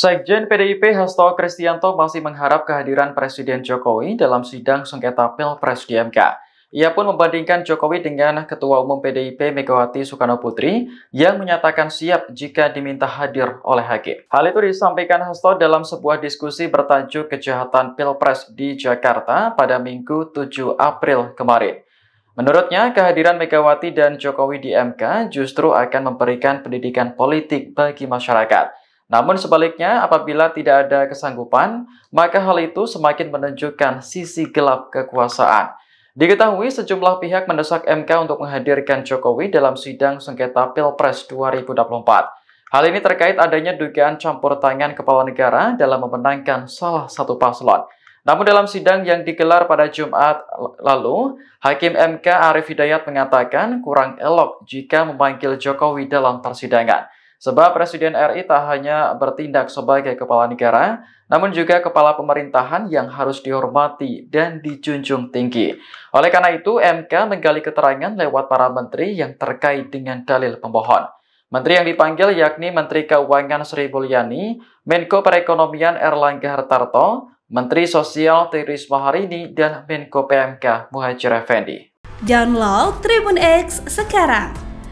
Sekjen PDIP Hasto Kristianto masih mengharap kehadiran Presiden Jokowi dalam sidang sengketa Pilpres di MK. Ia pun membandingkan Jokowi dengan Ketua Umum PDIP Megawati Soekarno Putri yang menyatakan siap jika diminta hadir oleh hakim. Hal itu disampaikan Hasto dalam sebuah diskusi bertajuk kejahatan Pilpres di Jakarta pada Minggu 7 April kemarin. Menurutnya, kehadiran Megawati dan Jokowi di MK justru akan memberikan pendidikan politik bagi masyarakat. Namun sebaliknya, apabila tidak ada kesanggupan, maka hal itu semakin menunjukkan sisi gelap kekuasaan. Diketahui sejumlah pihak mendesak MK untuk menghadirkan Jokowi dalam sidang sengketa Pilpres 2024. Hal ini terkait adanya dugaan campur tangan kepala negara dalam memenangkan salah satu paslon. Namun dalam sidang yang digelar pada Jumat lalu, Hakim MK Arief Hidayat mengatakan kurang elok jika memanggil Jokowi dalam persidangan. Sebab Presiden RI tak hanya bertindak sebagai kepala negara, namun juga kepala pemerintahan yang harus dihormati dan dijunjung tinggi. Oleh karena itu, MK menggali keterangan lewat para menteri yang terkait dengan dalil pemohon. Menteri yang dipanggil yakni Menteri Keuangan Sri Mulyani, Menko Perekonomian Erlangga Hartarto, Menteri Sosial Tiris Maharini, dan Menko PMK Muhajir Effendi. Download Tribun X sekarang